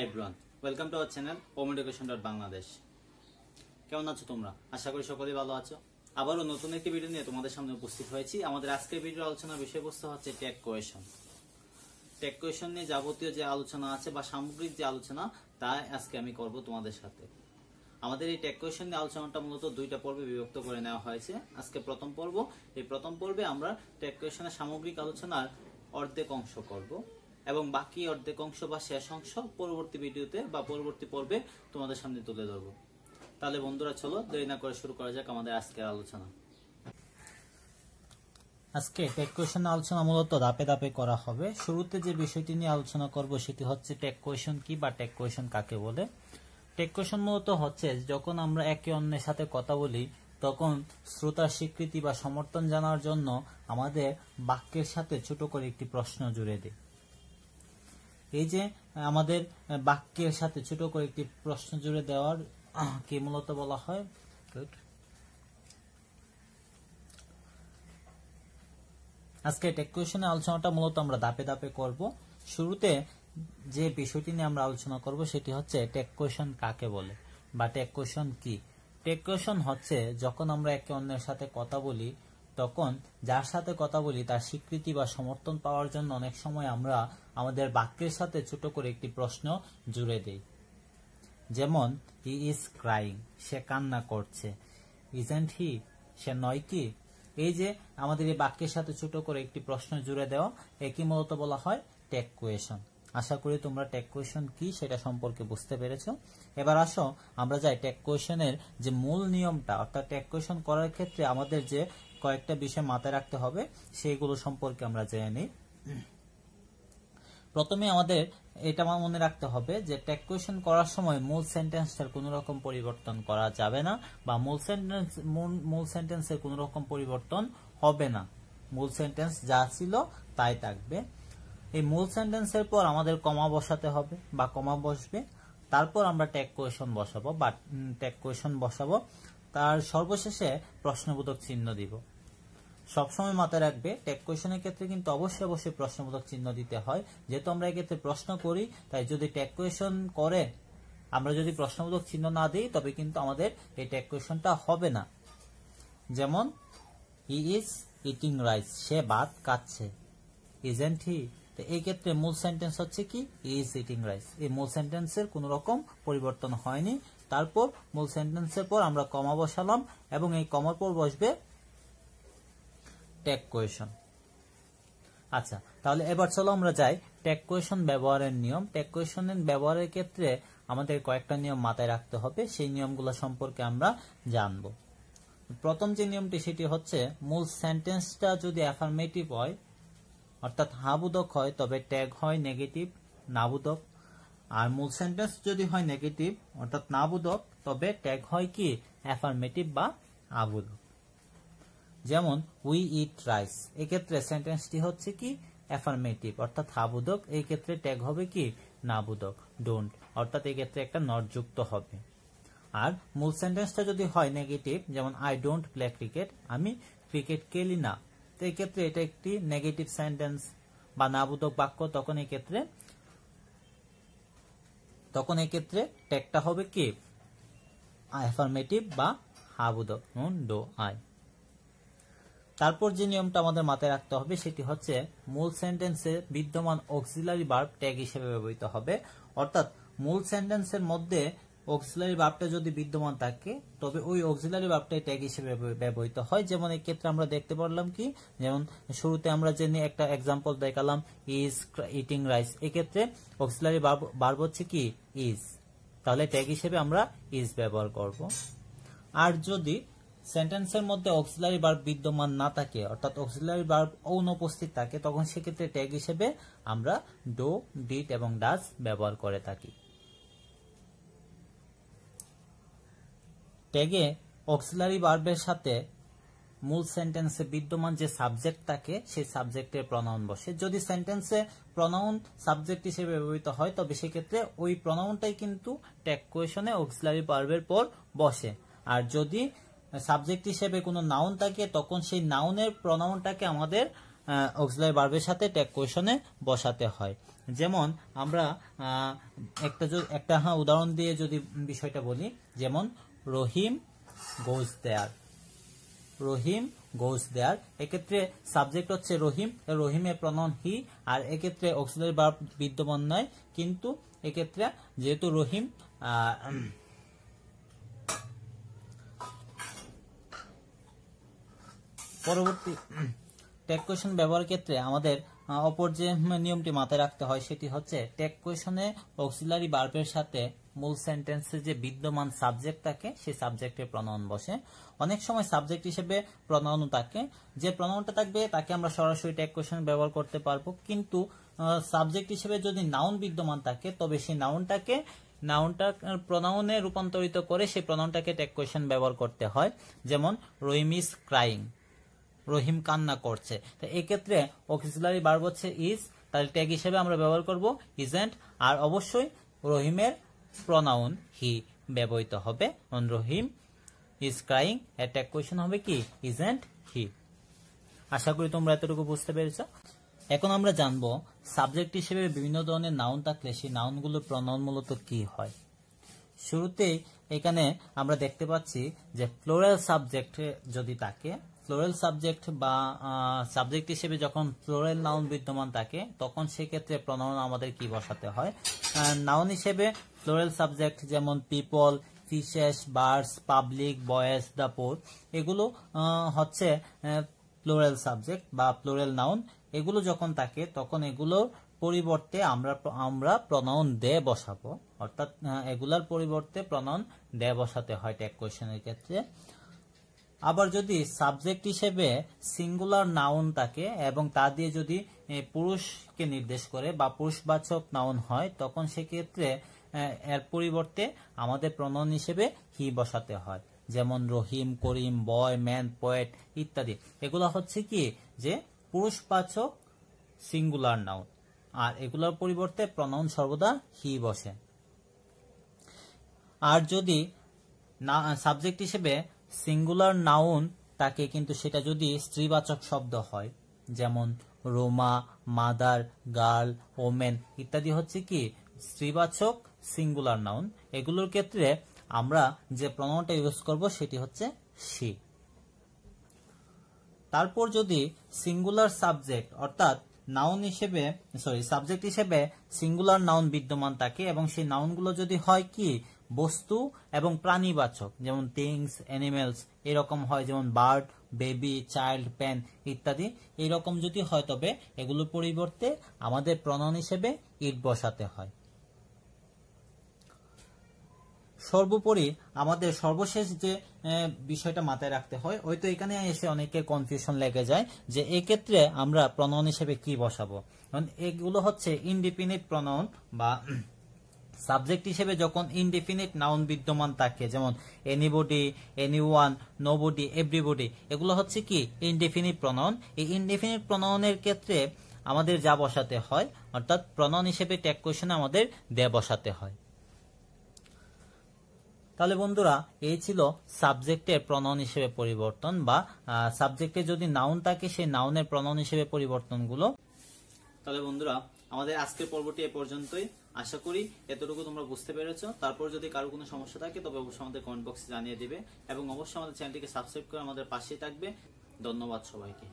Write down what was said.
high everyone welcome to our channel home education dot Bangladesh কেমন আছো তোমরা আশা করি সকলেই ভালো আছো আবারও নতুন একটি ভিডিও নিয়ে তোমাদের সামনে উপস্থিত হয়েছি আমাদের আজকের ভিডিওর আলোচনার বিষয়বস্তু হচ্ছে ট্যাগ কোয়েশন ট্যাগ কোয়েশন নিয়ে যাবতীয় যে আলোচনা আছে বা সামগ্রিক যে আলোচনা তা আজকে আমি করব তোমাদের সাথে আমাদের এই ট্যাগ কোয়েশন নিয়ে আলোচনাটা মূলত দুইটা পর্বে বিভক্ত করে নেওয়া হয়েছে আজকে প্রথম পর্ব এই প্রথম পর্বে আমরা ট্যাগ কোয়েশনের সামগ্রিক আলোচনার অর্ধেক অংশ করবো এবং বাকি অর্ধেক অংশ বা শেষ অংশ পরবর্তী ভিডিওতে বা পরবর্তী পর্বে তোমাদের সামনে তুলে ধরব তাহলে বন্ধুরা চলো দেরি না করে শুরু করা যাক আমাদের আজকের আলোচনা আজকে টেক কোয়েশন আলোচনা মূলত ধাপে ধাপে করা হবে শুরুতে যে বিষয়টি নিয়ে আলোচনা করব সেটি হচ্ছে টেক কোয়েশন কি বা টেক কোয়েশন কাকে বলে টেক কোয়েশন মূলত হচ্ছে যখন আমরা একে অন্যের সাথে কথা বলি তখন শ্রোতার স্বীকৃতি বা সমর্থন জানার জন্য আমাদের বাক্যের সাথে ছোট করে একটি প্রশ্ন জুড়ে দিই এই যে আমাদের বাক্যের সাথে ছোট করে একটি প্রশ্ন জুড়ে দেওয়ার কে মূলত বলা হয় গুড আজকে টেক কোয়েশনে আলোচনাটা মূলত আমরা দাপে দাপে করব শুরুতে যে বিষয়টি নিয়ে আমরা আলোচনা করব সেটি হচ্ছে টেক কোয়েশন কাকে বলে বা টেক কোয়েশন কি টেক কোয়েশন হচ্ছে যখন আমরা একে অন্যের সাথে কথা বলি তখন যার সাথে কথা বলি তার স্বীকৃতি বা সমর্থন পাওয়ার জন্য অনেক সময় আমরা আমাদের বাক্যের সাথে ছোট করে একটি প্রশ্ন জুড়ে দেই যেমন ই ইজ ক্রাইং সে কান্না করছে ইজেন্ট হি সে নয় কি এই যে আমাদের এই বাক্যের সাথে ছোট করে একটি প্রশ্ন জুড়ে দেওয়া একই মূলত বলা হয় টেক কোয়েশন আশা করি তোমরা টেক কোয়েশন কি সেটা সম্পর্কে বুঝতে পেরেছ এবার আসো আমরা যাই টেক কোয়েশনের যে মূল নিয়মটা অর্থাৎ টেক কোয়েশন করার ক্ষেত্রে আমাদের যে কয়েকটা বিষয় মাথায় রাখতে হবে সেইগুলো সম্পর্কে আমরা জেনে নিই প্রথমে আমাদের এটা আমার মনে রাখতে হবে যে ট্যাগ কোয়েশন করার সময় মূল সেন্টেন্সটার কোনো রকম পরিবর্তন করা যাবে না বা মূল সেন্টেন্স মূল সেন্টেন্সের কোনো রকম পরিবর্তন হবে না মূল সেন্টেন্স যা ছিল তাই থাকবে এই মূল সেন্টেন্সের পর আমাদের কমা বসাতে হবে বা কমা বসবে তারপর আমরা ট্যাগ কোয়েশন বসাবো বা ট্যাগ কোয়েশন বসাবো তার সর্বশেষে প্রশ্নবোধক চিহ্ন দিব সবসময় মাথায় রাখবে ট্যাপ কোয়েশনের ক্ষেত্রে কিন্তু অবশ্যই অবশ্যই প্রশ্নবোধক চিহ্ন দিতে হয় যেহেতু আমরা এক্ষেত্রে প্রশ্ন করি তাই যদি ট্যাপ কোয়েশন করে আমরা যদি প্রশ্নবোধক চিহ্ন না দিই তবে কিন্তু আমাদের এই টেক কোয়েশনটা হবে না যেমন ই ইজ ইটিং রাইস সে ভাত কাচ্ছে ইজেন্ট হি তো এই ক্ষেত্রে মূল সেন্টেন্স হচ্ছে কি ইজ ইটিং রাইস এই মূল সেন্টেন্সের কোনো রকম পরিবর্তন হয়নি তারপর মূল সেন্টেন্সের পর আমরা কমা বসালাম এবং এই কমার পর বসবে ট্যাগ কোয়েশন আচ্ছা তাহলে এবার চলো আমরা যাই ট্যাগ কোয়েশন ব্যবহারের নিয়ম ট্যাগ কোয়েশনের ব্যবহারের ক্ষেত্রে আমাদের কয়েকটা নিয়ম মাথায় রাখতে হবে সেই নিয়মগুলো সম্পর্কে আমরা জানব প্রথম যে নিয়মটি সেটি হচ্ছে মূল সেন্টেন্সটা যদি অ্যাফার্মেটিভ হয় অর্থাৎ হাবুদক হয় তবে ট্যাগ হয় নেগেটিভ নাবুদক আর মূল সেন্টেন্স যদি হয় নেগেটিভ অর্থাৎ নাবুদক তবে ট্যাগ হয় কি অ্যাফার্মেটিভ বা আবুদক যেমন উই ইট রাইস এক্ষেত্রে সেন্টেন্সটি হচ্ছে কি অ্যাফার্মেটিভ অর্থাৎ হাবুদক এই ক্ষেত্রে ট্যাগ হবে কি নাবুদক ডোন্ট অর্থাৎ এই ক্ষেত্রে একটা নট যুক্ত হবে আর মূল সেন্টেন্সটা যদি হয় নেগেটিভ যেমন আই ডোন্ট প্লে ক্রিকেট আমি ক্রিকেট খেলি না তো এক্ষেত্রে এটা একটি নেগেটিভ সেন্টেন্স বা নাবুদক বাক্য তখন এক্ষেত্রে তখন এক্ষেত্রে ট্যাগটা হবে কি অ্যাফার্মেটিভ বা হাবুদক ডো আই তারপর যে নিয়মটা আমাদের মাথায় রাখতে হবে সেটি হচ্ছে মূল সেন্টেন্সে বিদ্যমান অক্সিলারি বার্ব ট্যাগ হিসেবে ব্যবহৃত হবে অর্থাৎ মূল সেন্টেন্সের মধ্যে অক্সিলারি বার্বটা যদি বিদ্যমান থাকে তবে ওই অক্সিলারি ভার্বটাই ট্যাগ হিসেবে ব্যবহৃত হয় যেমন এই ক্ষেত্রে আমরা দেখতে পারলাম কি যেমন শুরুতে আমরা যে একটা এক্সাম্পল দেখালাম ইজ ইটিং রাইস এক্ষেত্রে অক্সিলারি বার্ব হচ্ছে কি ইজ তাহলে ট্যাগ হিসেবে আমরা ইজ ব্যবহার করব আর যদি সেন্টেন্সের মধ্যে অক্সিলারি বার্ব বিদ্যমান না থাকে অর্থাৎ অক্সিলারি বার্ব অনুপস্থিত থাকে তখন সেক্ষেত্রে ট্যাগ হিসেবে আমরা ডো ডিট এবং ডাস ব্যবহার করে থাকি ট্যাগে অক্সিলারি বার্বের সাথে মূল সেন্টেন্সে বিদ্যমান যে সাবজেক্ট থাকে সেই সাবজেক্টের প্রনাউন বসে যদি সেন্টেন্সে প্রনাউন সাবজেক্ট হিসেবে ব্যবহৃত হয় তবে সেক্ষেত্রে ওই প্রনাউনটাই কিন্তু ট্যাগ কোয়েশনে অক্সিলারি বার্বের পর বসে আর যদি সাবজেক্ট হিসেবে কোনো নাউন থাকে তখন সেই নাউনের প্রনাউনটাকে আমাদের অক্সিলারি বার্বের সাথে ট্যাগ কোয়েশনে বসাতে হয় যেমন আমরা একটা একটা হ্যাঁ উদাহরণ দিয়ে যদি বিষয়টা বলি যেমন রহিম গোজ দেয়ার রহিম গোজ দেয়ার এক্ষেত্রে সাবজেক্ট হচ্ছে রহিম রহিমের প্রনন হি আর এক্ষেত্রে অক্সিলারি বার্ব বিদ্যমান নয় কিন্তু এক্ষেত্রে যেহেতু রহিম পরবর্তী ট্যাগ কোয়েশন ব্যবহার ক্ষেত্রে আমাদের অপর যে নিয়মটি মাথায় রাখতে হয় সেটি হচ্ছে ট্যাগ কোয়েশনে অক্সিলারি বার্বের সাথে মূল সেন্টেন্সে যে বিদ্যমান সাবজেক্ট থাকে সেই সাবজেক্টের প্রণয়ন বসে অনেক সময় সাবজেক্ট হিসেবে প্রণয়নও থাকে যে প্রণয়নটা থাকবে তাকে আমরা সরাসরি ট্যাগ কোয়েশন ব্যবহার করতে পারবো কিন্তু সাবজেক্ট হিসেবে যদি নাউন বিদ্যমান থাকে তবে সেই নাউনটাকে নাউনটা প্রণয়নে রূপান্তরিত করে সেই প্রণয়নটাকে ট্যাগ কোয়েশন ব্যবহার করতে হয় যেমন রোইমিস ইজ ক্রাইং রহিম কান্না করছে তো এক্ষেত্রে অক্সিলারি বার্ব হচ্ছে ইজ তাহলে ট্যাগ হিসেবে আমরা ব্যবহার করব ইজেন্ট আর অবশ্যই রহিমের প্রনাউন হি ব্যবহৃত হবে রহিম ইজ ক্রাইং অ্যাট্যাক ট্যাগ কোয়েশন হবে কি ইজেন্ট হি আশা করি তোমরা এতটুকু বুঝতে পেরেছ এখন আমরা জানব সাবজেক্ট হিসেবে বিভিন্ন ধরনের নাউন থাকলে সেই নাউনগুলো প্রনাউন মূলত কি হয় শুরুতেই এখানে আমরা দেখতে পাচ্ছি যে ফ্লোরাল সাবজেক্টে যদি থাকে প্লোরাল সাবজেক্ট বা সাবজেক্ট হিসেবে যখন প্লোরাল নাউন বিদ্যমান থাকে তখন সেক্ষেত্রে প্রণয়ন আমাদের কি বসাতে হয় নাউন হিসেবে ফ্লোরেল সাবজেক্ট যেমন people fishes birds public boys the poor এগুলো হচ্ছে প্লোরাল সাবজেক্ট বা প্লোরাল নাউন এগুলো যখন থাকে তখন এগুলোর পরিবর্তে আমরা আমরা প্রণয়ন দে বসাবো অর্থাৎ এগুলার পরিবর্তে প্রণয়ন দে বসাতে হয় ট্যাগ কোয়েশনের ক্ষেত্রে আবার যদি সাবজেক্ট হিসেবে সিঙ্গুলার নাউন থাকে এবং তা দিয়ে যদি পুরুষকে নির্দেশ করে বা পুরুষবাচক নাউন হয় তখন সেক্ষেত্রে এর পরিবর্তে আমাদের প্রণয়ন হিসেবে হি বসাতে হয় যেমন রহিম করিম বয় ম্যান পয়েট ইত্যাদি এগুলো হচ্ছে কি যে পুরুষবাচক সিঙ্গুলার নাউন আর এগুলোর পরিবর্তে প্রণয়ন সর্বদা হি বসে আর যদি না সাবজেক্ট হিসেবে সিঙ্গুলার নাউন তাকে কিন্তু সেটা যদি স্ত্রীবাচক শব্দ হয় যেমন রোমা মাদার গার্ল ওমেন ইত্যাদি হচ্ছে কি স্ত্রীবাচক সিঙ্গুলার নাউন এগুলোর ক্ষেত্রে আমরা যে প্রণটা ইউজ করব সেটি হচ্ছে সি তারপর যদি সিঙ্গুলার সাবজেক্ট অর্থাৎ নাউন হিসেবে সরি সাবজেক্ট হিসেবে সিঙ্গুলার নাউন বিদ্যমান থাকে এবং সেই নাউনগুলো যদি হয় কি বস্তু এবং প্রাণীবাচক যেমন থিংস অ্যানিমেলস এরকম হয় যেমন বার্ড বেবি চাইল্ড প্যান ইত্যাদি এইরকম যদি হয় তবে এগুলোর পরিবর্তে আমাদের প্রণন হিসেবে ইট বসাতে হয় সর্বোপরি আমাদের সর্বশেষ যে বিষয়টা মাথায় রাখতে হয় তো এখানে এসে অনেকের কনফিউশন লেগে যায় যে এক্ষেত্রে আমরা প্রণয়ন হিসেবে কি বসাবো কারণ এগুলো হচ্ছে ইনডিপেন্ডেন্ট প্রণয়ন বা সাবজেক্ট হিসেবে যখন ইনডিফিনিট নাউন বিদ্যমান থাকে যেমন anybody anyone nobody everybody এগুলো হচ্ছে কি ইনডিফিনিট প্রণয়ন এই ইনডিফিনিট প্রণয়নের ক্ষেত্রে আমাদের যা বসাতে হয় অর্থাৎ প্রণয়ন হিসেবে ট্যাক কোয়েশনে আমাদের দে বসাতে হয় তাহলে বন্ধুরা এই ছিল সাবজেক্টের প্রণন হিসেবে পরিবর্তন বা সাবজেক্টে যদি নাউন থাকে সেই নাউনের প্রণন হিসেবে পরিবর্তনগুলো তাহলে বন্ধুরা আমাদের আজকের পর্বটি এ পর্যন্তই আশা করি এতটুকু তোমরা বুঝতে পেরেছ তারপর যদি কারো কোনো সমস্যা থাকে তবে অবশ্যই আমাদের কমেন্ট বক্সে জানিয়ে দিবে এবং অবশ্যই আমাদের চ্যানেলটিকে সাবস্ক্রাইব করে আমাদের পাশেই থাকবে ধন্যবাদ সবাইকে